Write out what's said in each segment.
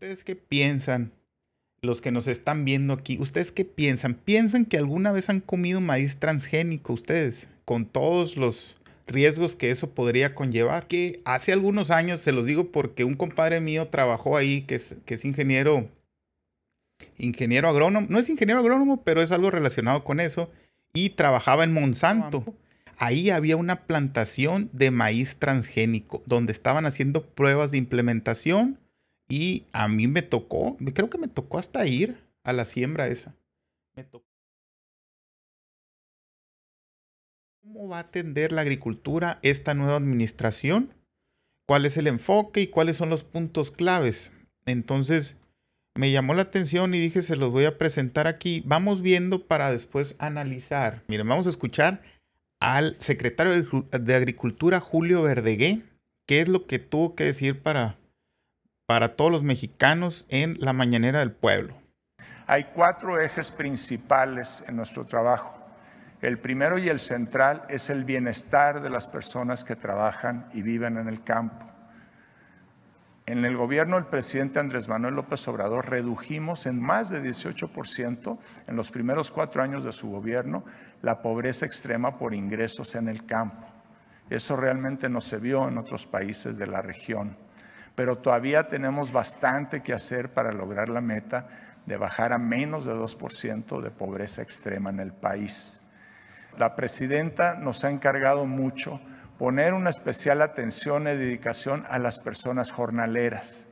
¿Ustedes qué piensan? Los que nos están viendo aquí, ¿ustedes qué piensan? ¿Piensan que alguna vez han comido maíz transgénico ustedes? Con todos los riesgos que eso podría conllevar. Que hace algunos años, se los digo porque un compadre mío trabajó ahí, que es, que es ingeniero, ingeniero agrónomo, no es ingeniero agrónomo, pero es algo relacionado con eso, y trabajaba en Monsanto. Ahí había una plantación de maíz transgénico, donde estaban haciendo pruebas de implementación y a mí me tocó, creo que me tocó hasta ir a la siembra esa. Me tocó. ¿Cómo va a atender la agricultura esta nueva administración? ¿Cuál es el enfoque y cuáles son los puntos claves? Entonces, me llamó la atención y dije, se los voy a presentar aquí. Vamos viendo para después analizar. Miren, vamos a escuchar al secretario de Agricultura, Julio Verdegué, qué es lo que tuvo que decir para para todos los mexicanos en la mañanera del pueblo. Hay cuatro ejes principales en nuestro trabajo. El primero y el central es el bienestar de las personas que trabajan y viven en el campo. En el gobierno del presidente Andrés Manuel López Obrador redujimos en más de 18% en los primeros cuatro años de su gobierno la pobreza extrema por ingresos en el campo. Eso realmente no se vio en otros países de la región pero todavía tenemos bastante que hacer para lograr la meta de bajar a menos de 2% de pobreza extrema en el país. La presidenta nos ha encargado mucho poner una especial atención y dedicación a las personas jornaleras.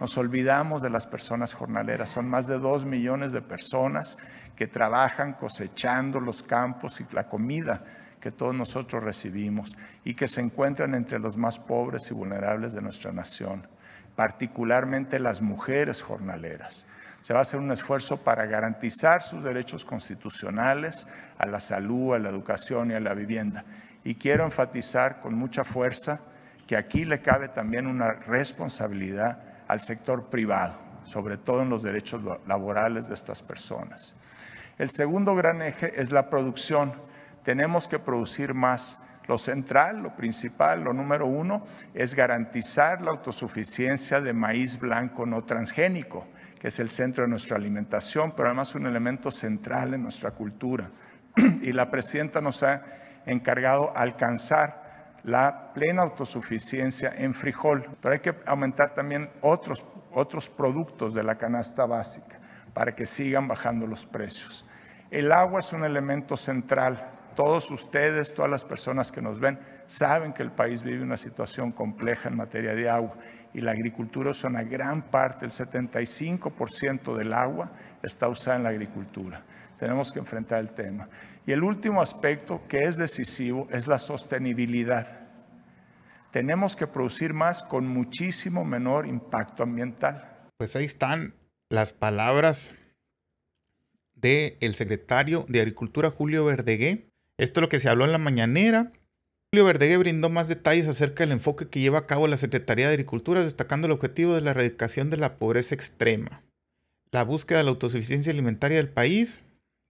Nos olvidamos de las personas jornaleras. Son más de dos millones de personas que trabajan cosechando los campos y la comida que todos nosotros recibimos y que se encuentran entre los más pobres y vulnerables de nuestra nación particularmente las mujeres jornaleras. Se va a hacer un esfuerzo para garantizar sus derechos constitucionales a la salud, a la educación y a la vivienda. Y quiero enfatizar con mucha fuerza que aquí le cabe también una responsabilidad al sector privado, sobre todo en los derechos laborales de estas personas. El segundo gran eje es la producción. Tenemos que producir más lo central, lo principal, lo número uno, es garantizar la autosuficiencia de maíz blanco no transgénico, que es el centro de nuestra alimentación, pero además un elemento central en nuestra cultura. Y la presidenta nos ha encargado alcanzar la plena autosuficiencia en frijol, pero hay que aumentar también otros, otros productos de la canasta básica para que sigan bajando los precios. El agua es un elemento central todos ustedes, todas las personas que nos ven, saben que el país vive una situación compleja en materia de agua y la agricultura es una gran parte, el 75% del agua está usada en la agricultura. Tenemos que enfrentar el tema. Y el último aspecto que es decisivo es la sostenibilidad. Tenemos que producir más con muchísimo menor impacto ambiental. Pues ahí están las palabras del secretario de Agricultura Julio Verdegué esto es lo que se habló en la mañanera. Julio Verdegue brindó más detalles acerca del enfoque que lleva a cabo la Secretaría de Agricultura, destacando el objetivo de la erradicación de la pobreza extrema, la búsqueda de la autosuficiencia alimentaria del país.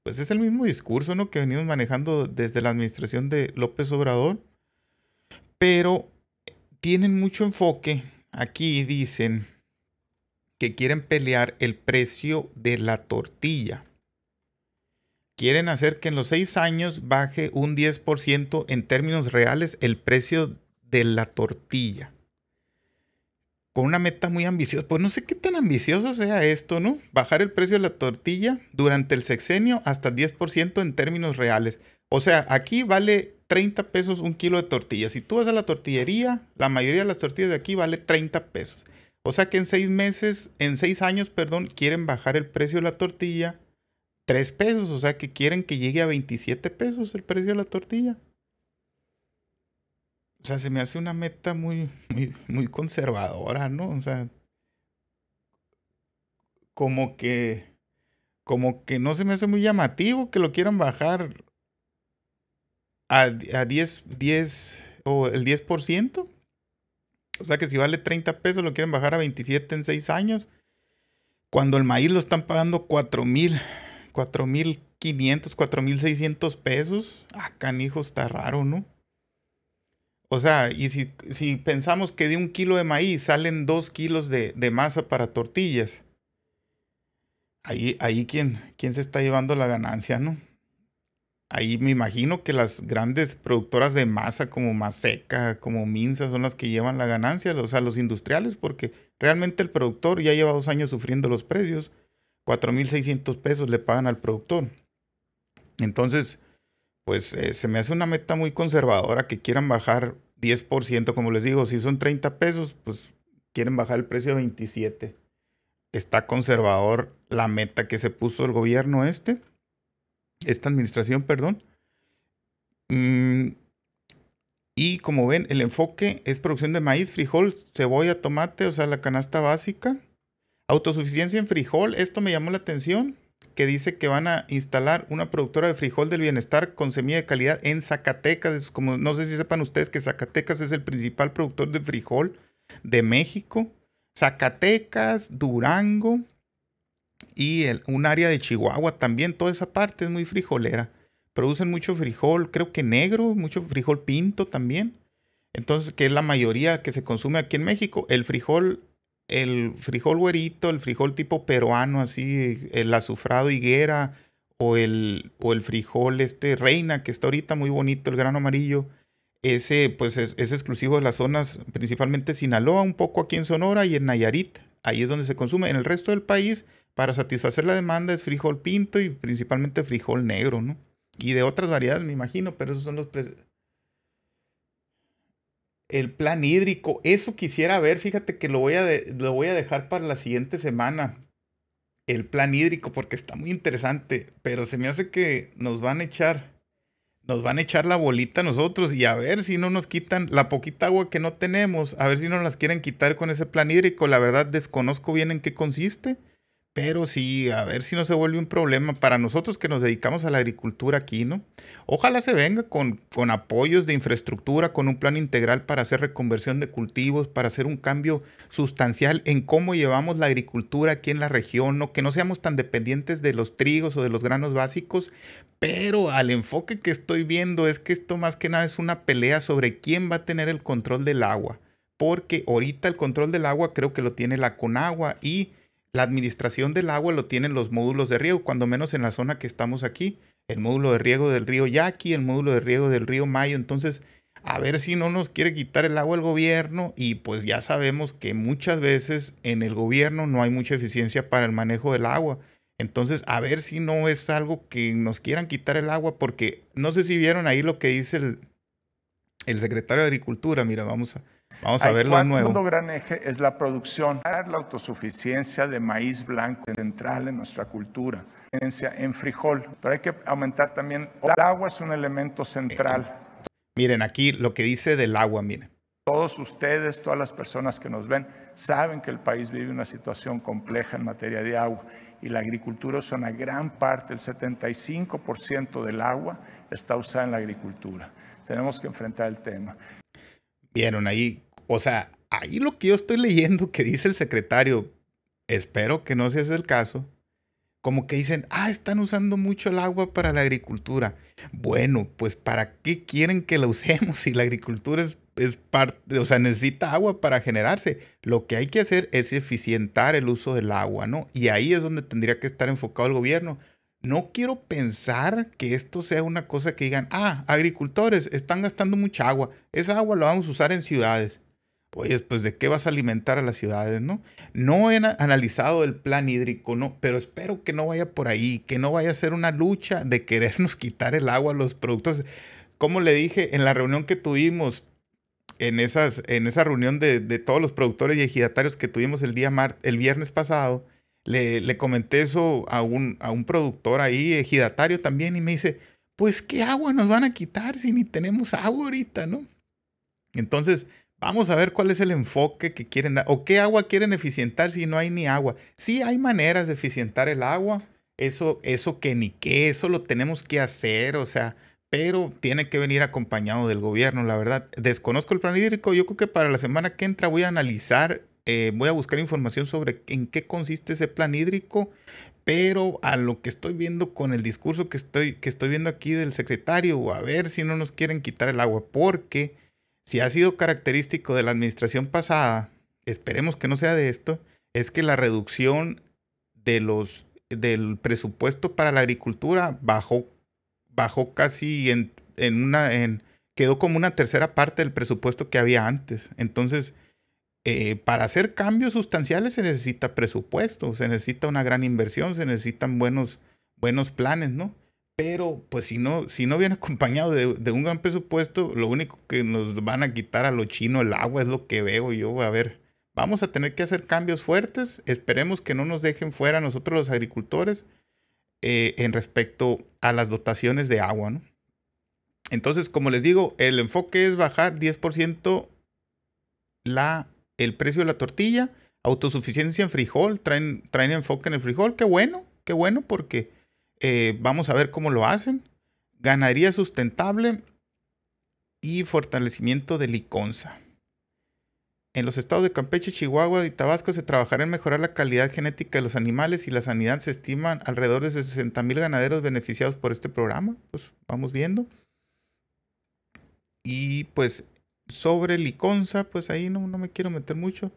Pues es el mismo discurso que venimos manejando desde la administración de López Obrador, pero tienen mucho enfoque. Aquí dicen que quieren pelear el precio de la tortilla quieren hacer que en los seis años baje un 10% en términos reales el precio de la tortilla. Con una meta muy ambiciosa. Pues no sé qué tan ambicioso sea esto, ¿no? Bajar el precio de la tortilla durante el sexenio hasta 10% en términos reales. O sea, aquí vale 30 pesos un kilo de tortilla. Si tú vas a la tortillería, la mayoría de las tortillas de aquí vale 30 pesos. O sea que en seis meses, en seis años, perdón, quieren bajar el precio de la tortilla 3 pesos, o sea que quieren que llegue a 27 pesos el precio de la tortilla. O sea, se me hace una meta muy, muy, muy conservadora, ¿no? O sea, como que, como que no se me hace muy llamativo que lo quieran bajar a, 10, 10 o el 10%. O sea que si vale 30 pesos lo quieren bajar a 27 en 6 años, cuando el maíz lo están pagando 4 mil 4.500, 4.600 pesos. Ah, canijo, está raro, ¿no? O sea, y si, si, pensamos que de un kilo de maíz salen dos kilos de, masa para tortillas, ahí, ahí ¿quién, quién se está llevando la ganancia, ¿no? Ahí me imagino que las grandes productoras de masa como Maseca, como Minsa, son las que llevan la ganancia, o sea, los industriales, porque realmente el productor ya lleva dos años sufriendo los precios 4.600 pesos le pagan al productor. Entonces, pues eh, se me hace una meta muy conservadora que quieran bajar 10%, como les digo, si son 30 pesos, pues quieren bajar el precio a 27. Está conservador la meta que se puso el gobierno este, esta administración, perdón. Mm, y como ven, el enfoque es producción de maíz, frijol, cebolla, tomate, o sea, la canasta básica. Autosuficiencia en frijol, esto me llamó la atención, que dice que van a instalar una productora de frijol del bienestar con semilla de calidad en Zacatecas. Como no sé si sepan ustedes que Zacatecas es el principal productor de frijol de México. Zacatecas, Durango y el, un área de Chihuahua también, toda esa parte es muy frijolera. Producen mucho frijol, creo que negro, mucho frijol pinto también. Entonces, que es la mayoría que se consume aquí en México. El frijol el frijol güerito, el frijol tipo peruano, así, el azufrado higuera, o el, o el frijol este reina, que está ahorita muy bonito, el grano amarillo. Ese, pues, es, es exclusivo de las zonas, principalmente Sinaloa, un poco aquí en Sonora y en Nayarit. Ahí es donde se consume. En el resto del país, para satisfacer la demanda, es frijol pinto y principalmente frijol negro, ¿no? Y de otras variedades, me imagino, pero esos son los el plan hídrico, eso quisiera ver, fíjate que lo voy a, lo voy a dejar para la siguiente semana. El plan hídrico, porque está muy interesante, pero se me hace que nos van a echar, nos van a echar la bolita a nosotros y a ver si no nos quitan la poquita agua que no tenemos, a ver si nos las quieren quitar con ese plan hídrico. La verdad desconozco bien en qué consiste. Pero sí, a ver si no se vuelve un problema para nosotros que nos dedicamos a la agricultura aquí, ¿no? Ojalá se venga con, apoyos de infraestructura, con un plan integral para hacer reconversión de cultivos, para hacer un cambio sustancial en cómo llevamos la agricultura aquí en la región, ¿no? Que no seamos tan dependientes de los trigos o de los granos básicos, pero al enfoque que estoy viendo es que esto más que nada es una pelea sobre quién va a tener el control del agua, porque ahorita el control del agua creo que lo tiene la Conagua y la administración del agua lo tienen los módulos de riego, cuando menos en la zona que estamos aquí, el módulo de riego del río Yaqui, el módulo de riego del río Mayo, entonces a ver si no nos quiere quitar el agua el gobierno y pues ya sabemos que muchas veces en el gobierno no hay mucha eficiencia para el manejo del agua. Entonces, a ver si no es algo que nos quieran quitar el agua porque no sé si vieron ahí lo que dice el, el secretario de Agricultura. Mira, vamos a, Vamos a verlo de nuevo. El segundo gran eje es la producción, la autosuficiencia de maíz blanco central en nuestra cultura en frijol, pero hay que aumentar también, el agua es un elemento central. miren, aquí lo que dice del agua, miren. Todos ustedes, todas las personas que nos ven, saben que el país vive una situación compleja en materia de agua y la agricultura es una gran parte, el 75% del agua está usada en la agricultura. Tenemos que enfrentar el tema. Vieron ahí, o sea, ahí lo que yo estoy leyendo que dice el secretario, espero que no sea ese el caso, como que dicen, ah, están usando mucho el agua para la agricultura. Bueno, pues ¿para qué quieren que la usemos si la agricultura es, parte, o sea, necesita agua para generarse? Lo que hay que hacer es eficientar el uso del agua, ¿no? Y ahí es donde tendría que estar enfocado el gobierno no quiero pensar que esto sea una cosa que digan, ah, agricultores están gastando mucha agua, esa agua la vamos a usar en ciudades. Oye, pues de qué vas a alimentar a las ciudades, ¿no? No he analizado el plan hídrico, no, pero espero que no vaya por ahí, que no vaya a ser una lucha de querernos quitar el agua a los productores. Como le dije en la reunión que tuvimos, en, esas, en esa reunión de, todos los productores y ejidatarios que tuvimos el día mar, el viernes pasado, le, comenté eso a un, a un productor ahí, ejidatario también, y me dice, pues qué agua nos van a quitar si ni tenemos agua ahorita, ¿no? Entonces, vamos a ver cuál es el enfoque que quieren dar, o qué agua quieren eficientar si no hay ni agua. Sí, hay maneras de eficientar el agua, eso, eso que ni qué, eso lo tenemos que hacer, o sea, pero tiene que venir acompañado del gobierno, la verdad. Desconozco el plan hídrico, yo creo que para la semana que entra voy a analizar eh, voy a buscar información sobre en qué consiste ese plan hídrico, pero a lo que estoy viendo con el discurso que estoy, que estoy viendo aquí del secretario, a ver si no nos quieren quitar el agua, porque si ha sido característico de la administración pasada, esperemos que no sea de esto, es que la reducción de los, del presupuesto para la agricultura bajó, bajó casi en, una... En, quedó como una tercera parte del presupuesto que había antes. Entonces, eh, para hacer cambios sustanciales se necesita presupuesto, se necesita una gran inversión, se necesitan buenos, buenos planes, ¿no? Pero pues si no, si no viene acompañado de, un gran presupuesto, lo único que nos van a quitar a lo chino el agua es lo que veo yo. A ver, vamos a tener que hacer cambios fuertes, esperemos que no nos dejen fuera nosotros los agricultores eh, en respecto a las dotaciones de agua, ¿no? Entonces, como les digo, el enfoque es bajar 10% la el precio de la tortilla, autosuficiencia en frijol, traen, traen enfoque en el frijol, qué bueno, qué bueno porque eh, vamos a ver cómo lo hacen. Ganadería sustentable y fortalecimiento de liconza. En los estados de Campeche, Chihuahua y Tabasco se trabajará en mejorar la calidad genética de los animales y la sanidad. Se estiman alrededor de 60 mil ganaderos beneficiados por este programa. Pues vamos viendo. Y pues sobre Liconza, pues ahí no, me quiero meter mucho.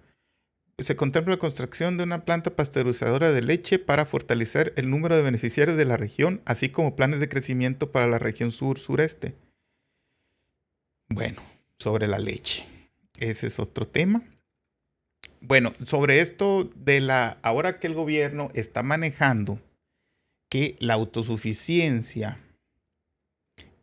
Se contempla la construcción de una planta pasteurizadora de leche para fortalecer el número de beneficiarios de la región, así como planes de crecimiento para la región sur-sureste. Bueno, sobre la leche. Ese es otro tema. Bueno, sobre esto de la ahora que el gobierno está manejando que la autosuficiencia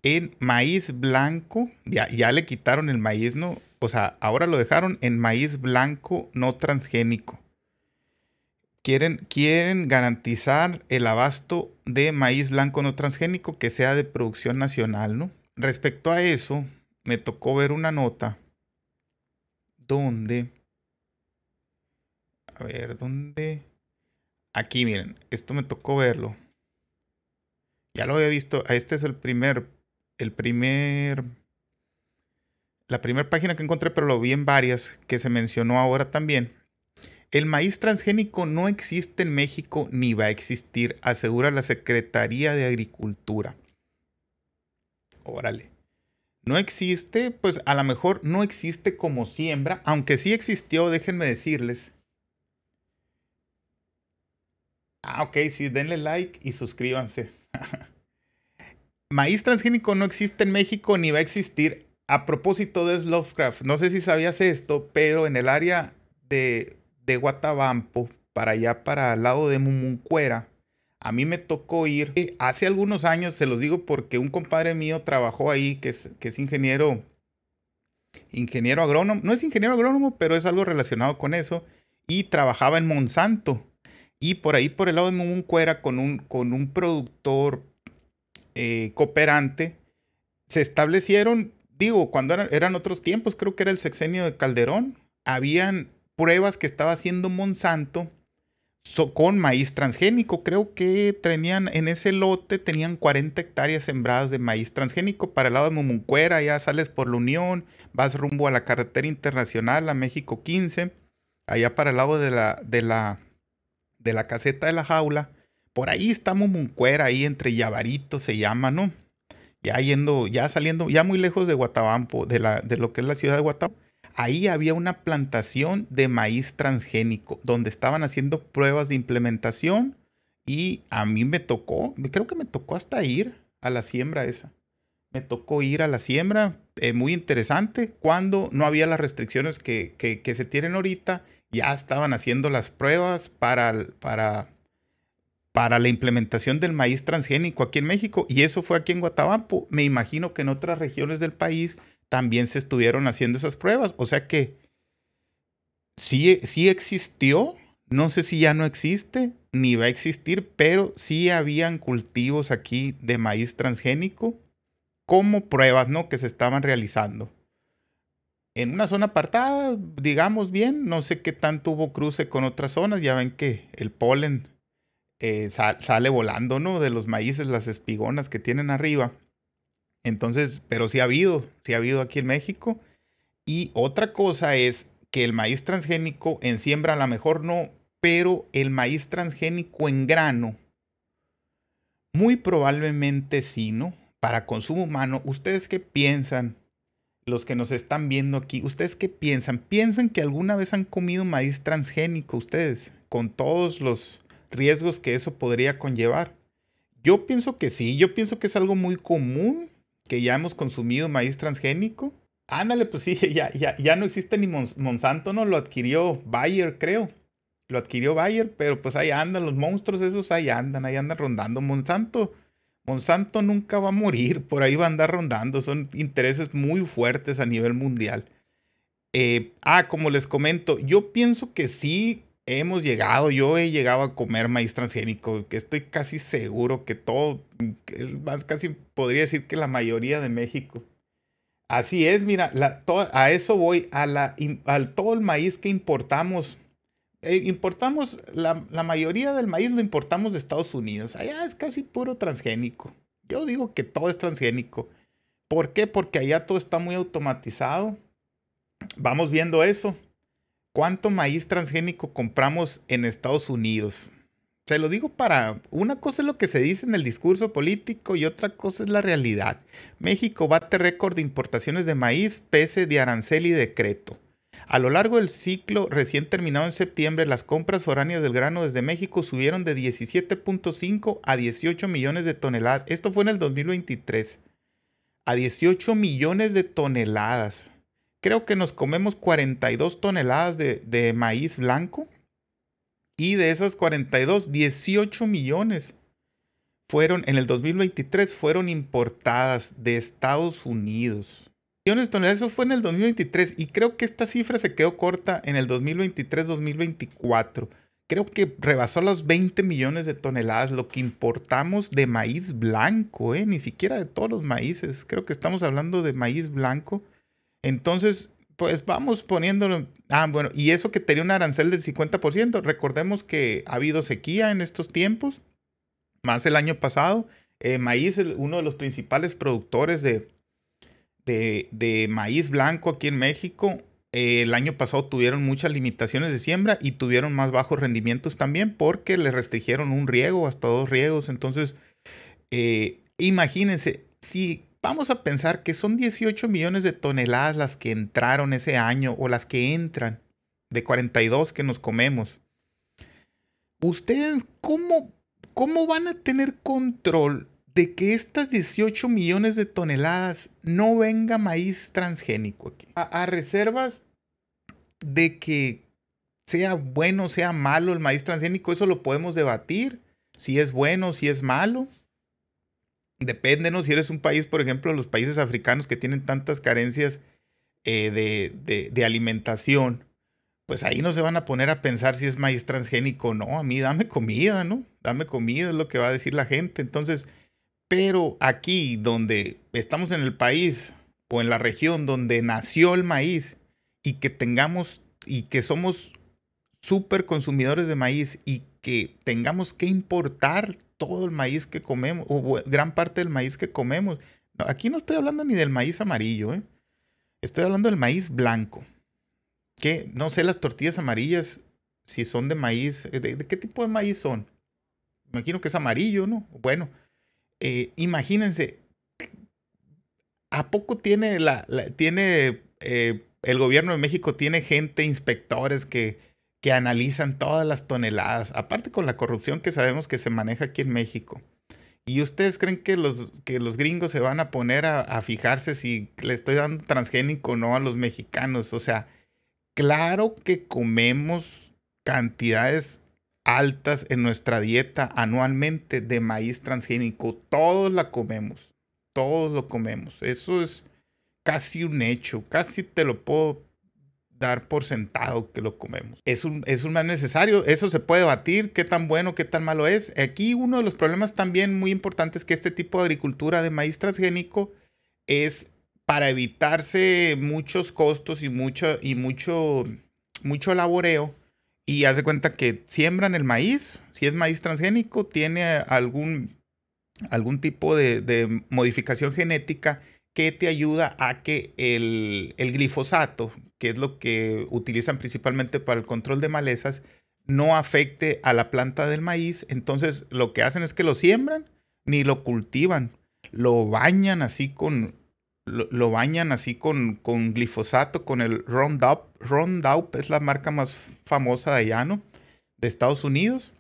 en maíz blanco, ya, le quitaron el maíz, ¿no? O sea, ahora lo dejaron en maíz blanco no transgénico. Quieren, quieren, garantizar el abasto de maíz blanco no transgénico que sea de producción nacional, ¿no? Respecto a eso, me tocó ver una nota ¿Dónde? A ver, ¿dónde? Aquí, miren, esto me tocó verlo. Ya lo había visto, este es el primer el primer, la primera página que encontré, pero lo vi en varias, que se mencionó ahora también. El maíz transgénico no existe en México ni va a existir, asegura la Secretaría de Agricultura. Órale. No existe, pues a lo mejor no existe como siembra, aunque sí existió, déjenme decirles. Ah, ok, sí, denle like y suscríbanse. maíz transgénico no existe en México ni va a existir. A propósito de Lovecraft, no sé si sabías esto, pero en el área de, de Guatabampo, para allá, para el lado de Mumuncuera, a mí me tocó ir. Eh, hace algunos años, se los digo porque un compadre mío trabajó ahí, que es, ingeniero, ingeniero agrónomo, no es ingeniero agrónomo, pero es algo relacionado con eso, y trabajaba en Monsanto. Y por ahí, por el lado de Mumuncuera, con un, con un productor eh, cooperante, se establecieron, digo, cuando eran, otros tiempos, creo que era el sexenio de Calderón, habían pruebas que estaba haciendo Monsanto con maíz transgénico. Creo que tenían en ese lote tenían 40 hectáreas sembradas de maíz transgénico para el lado de Mumuncuera, ya sales por la Unión, vas rumbo a la carretera internacional a México 15, allá para el lado de la de la de la caseta de la jaula por ahí está Mumuncuera, ahí entre Yavarito se llama, ¿no? Ya yendo, ya saliendo, ya muy lejos de Guatabampo, de, la, de lo que es la ciudad de Guatabampo. Ahí había una plantación de maíz transgénico, donde estaban haciendo pruebas de implementación y a mí me tocó, creo que me tocó hasta ir a la siembra esa. Me tocó ir a la siembra, eh, muy interesante, cuando no había las restricciones que, se tienen ahorita, ya estaban haciendo las pruebas para, para para la implementación del maíz transgénico aquí en México. Y eso fue aquí en Guatabampo. Me imagino que en otras regiones del país también se estuvieron haciendo esas pruebas. O sea que sí, sí existió, no sé si ya no existe ni va a existir, pero sí habían cultivos aquí de maíz transgénico como pruebas, ¿no? Que se estaban realizando. En una zona apartada, digamos bien, no sé qué tanto hubo cruce con otras zonas, ya ven que el polen eh, sale volando, ¿no? De los maíces, las espigonas que tienen arriba. Entonces, pero sí ha habido, sí ha habido aquí en México. Y otra cosa es que el maíz transgénico en siembra a lo mejor no, pero el maíz transgénico en grano, muy probablemente sí, ¿no? Para consumo humano, ¿ustedes qué piensan? Los que nos están viendo aquí, ¿ustedes qué piensan? ¿Piensan que alguna vez han comido maíz transgénico ustedes? Con todos los, riesgos que eso podría conllevar? Yo pienso que sí, yo pienso que es algo muy común que ya hemos consumido maíz transgénico. Ándale, pues sí, ya, ya, ya no existe ni Monsanto, ¿no? Lo adquirió Bayer, creo. Lo adquirió Bayer, pero pues ahí andan los monstruos esos, ahí andan, ahí andan rondando. Monsanto, Monsanto nunca va a morir, por ahí va a andar rondando. Son intereses muy fuertes a nivel mundial. Eh, ah, como les comento, yo pienso que sí, hemos llegado, yo he llegado a comer maíz transgénico, que estoy casi seguro que todo, más casi podría decir que la mayoría de México. Así es, mira, a eso voy, a al todo el maíz que importamos. Eh, importamos, la, mayoría del maíz lo importamos de Estados Unidos. Allá es casi puro transgénico. Yo digo que todo es transgénico. ¿Por qué? Porque allá todo está muy automatizado. Vamos viendo eso. ¿Cuánto maíz transgénico compramos en Estados Unidos? Se lo digo para, una cosa es lo que se dice en el discurso político y otra cosa es la realidad. México bate récord de importaciones de maíz pese de arancel y decreto. A lo largo del ciclo recién terminado en septiembre, las compras foráneas del grano desde México subieron de 17.5 a 18 millones de toneladas. Esto fue en el 2023. A 18 millones de toneladas creo que nos comemos 42 toneladas de, maíz blanco y de esas 42, 18 millones fueron, en el 2023 fueron importadas de Estados Unidos. Millones toneladas, eso fue en el 2023 y creo que esta cifra se quedó corta en el 2023-2024. Creo que rebasó los 20 millones de toneladas lo que importamos de maíz blanco, ¿eh? ni siquiera de todos los maíces. Creo que estamos hablando de maíz blanco entonces, pues vamos poniéndolo. Ah, bueno, y eso que tenía un arancel del 50%. Recordemos que ha habido sequía en estos tiempos, más el año pasado. Eh, maíz, uno de los principales productores de, de, maíz blanco aquí en México, eh, el año pasado tuvieron muchas limitaciones de siembra y tuvieron más bajos rendimientos también porque le restringieron un riego, hasta dos riegos. Entonces, eh, imagínense, si Vamos a pensar que son 18 millones de toneladas las que entraron ese año o las que entran de 42 que nos comemos. ¿Ustedes cómo, cómo van a tener control de que estas 18 millones de toneladas no venga maíz transgénico aquí? a, reservas de que sea bueno, o sea malo el maíz transgénico, eso lo podemos debatir, si es bueno, si es malo depende, ¿no? Si eres un país, por ejemplo, los países africanos que tienen tantas carencias eh, de, alimentación, pues ahí no se van a poner a pensar si es maíz transgénico o no. A mí dame comida, ¿no? Dame comida es lo que va a decir la gente. Entonces, pero aquí donde estamos en el país o en la región donde nació el maíz y que tengamos y que somos súper consumidores de maíz y que tengamos que importar todo el maíz que comemos o gran parte del maíz que comemos. Aquí no estoy hablando ni del maíz amarillo, ¿eh? estoy hablando del maíz blanco. Que no sé las tortillas amarillas si son de maíz, eh, de, qué tipo de maíz son. Me imagino que es amarillo, ¿no? Bueno, eh, imagínense, ¿a poco tiene la, tiene el gobierno de México tiene gente, inspectores que que analizan todas las toneladas, aparte con la corrupción que sabemos que se maneja aquí en México. ¿Y ustedes creen que los, que los gringos se van a poner a, a fijarse si le estoy dando transgénico o no a los mexicanos? O sea, claro que comemos cantidades altas en nuestra dieta anualmente de maíz transgénico. Todos la comemos. Todos lo comemos. Eso es casi un hecho. Casi te lo puedo por sentado que lo comemos. Es un, es un necesario, eso se puede debatir... qué tan bueno, qué tan malo es. Aquí uno de los problemas también muy importantes es que este tipo de agricultura de maíz transgénico es para evitarse muchos costos y mucho, y mucho, mucho laboreo. Y hace cuenta que siembran el maíz, si es maíz transgénico, tiene algún, algún tipo de, de modificación genética que te ayuda a que el, el, glifosato, que es lo que utilizan principalmente para el control de malezas, no afecte a la planta del maíz. Entonces lo que hacen es que lo siembran ni lo cultivan, lo bañan así con lo, bañan así con, con, glifosato, con el Roundup. Roundup es la marca más famosa de allá, De Estados Unidos.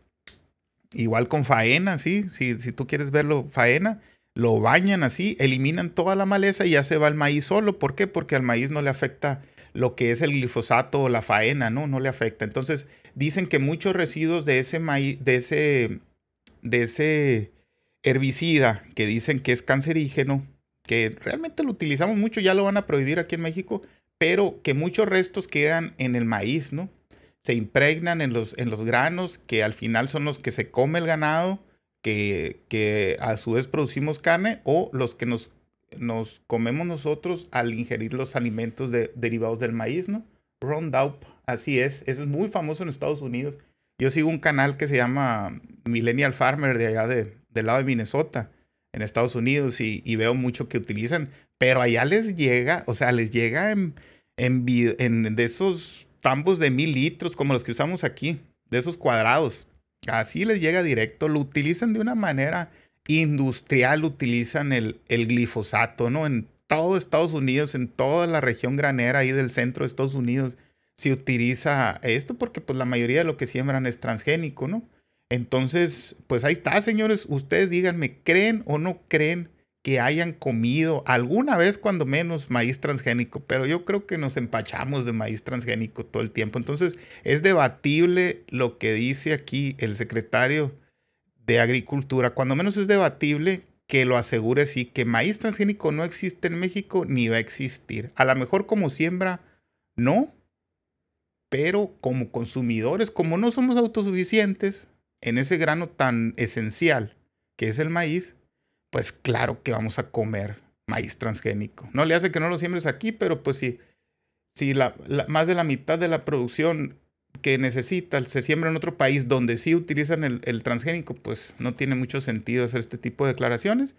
Igual con faena, ¿sí? Si, si tú quieres verlo, faena lo bañan así, eliminan toda la maleza y ya se va el maíz solo. ¿Por qué? Porque al maíz no le afecta lo que es el glifosato o la faena, ¿no? No le afecta. Entonces, dicen que muchos residuos de ese maíz, de ese, de ese herbicida que dicen que es cancerígeno, que realmente lo utilizamos mucho, ya lo van a prohibir aquí en México, pero que muchos restos quedan en el maíz, ¿no? Se impregnan en los, en los granos, que al final son los que se come el ganado, que, que a su vez producimos carne, o los que nos nos comemos nosotros al ingerir los alimentos derivados del maíz, ¿no? Roundup, así es, es muy famoso en Estados Unidos. Yo sigo un canal que se llama Millennial Farmer de allá de, del lado de Minnesota, en Estados Unidos, y, veo mucho que utilizan, pero allá les llega, o sea, les llega en, en de esos tambos de mil litros como los que usamos aquí, de esos cuadrados. Así les llega directo, lo utilizan de una manera industrial utilizan el, glifosato, ¿no? En todo Estados Unidos, en toda la región granera ahí del centro de Estados Unidos, se utiliza esto porque pues la mayoría de lo que siembran es transgénico, ¿no? Entonces, pues ahí está, señores, ustedes díganme, ¿creen o no creen que hayan comido alguna vez cuando menos maíz transgénico? Pero yo creo que nos empachamos de maíz transgénico todo el tiempo. Entonces, es debatible lo que dice aquí el secretario de Agricultura, cuando menos es debatible que lo asegure sí, que maíz transgénico no existe en México ni va a existir. A lo mejor como siembra, no, pero como consumidores, como no somos autosuficientes en ese grano tan esencial que es el maíz, pues claro que vamos a comer maíz transgénico. No le hace que no lo siembres aquí, pero pues si, si más de la mitad de la producción que necesita se siembra en otro país donde sí utilizan el, el transgénico, pues no tiene mucho sentido hacer este tipo de declaraciones.